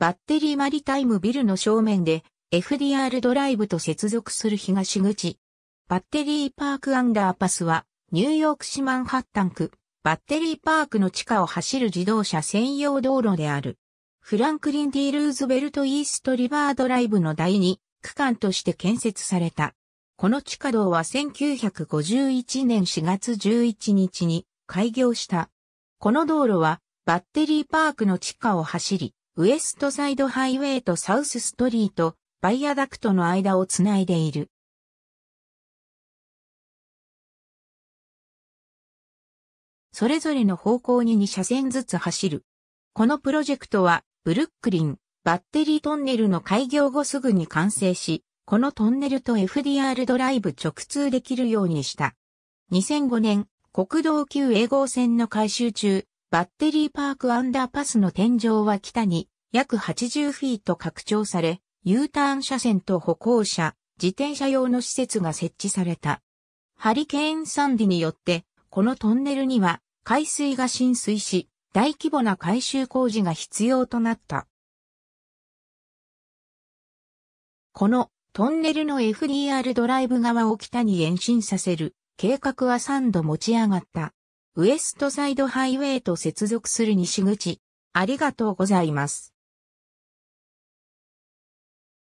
バッテリーマリタイムビルの正面で FDR ドライブと接続する東口。バッテリーパークアンダーパスはニューヨーク市マンハッタン区バッテリーパークの地下を走る自動車専用道路である。フランクリン・ D. ルーズベルト・イースト・リバードライブの第2区間として建設された。この地下道は1951年4月11日に開業した。この道路はバッテリーパークの地下を走り、ウエストサイドハイウェイとサウスストリート、バイアダクトの間をつないでいる。それぞれの方向に2車線ずつ走る。このプロジェクトは、ブルックリン、バッテリートンネルの開業後すぐに完成し、このトンネルと FDR ドライブ直通できるようにした。2005年、国道9 A 号線の改修中、バッテリーパークアンダーパスの天井は北に約80フィート拡張され、U ターン車線と歩行者、自転車用の施設が設置された。ハリケーンサンディによって、このトンネルには海水が浸水し、大規模な改修工事が必要となった。このトンネルの FDR ドライブ側を北に延伸させる計画は3度持ち上がった。ウエストサイドハイウェイと接続する西口。ありがとうございます。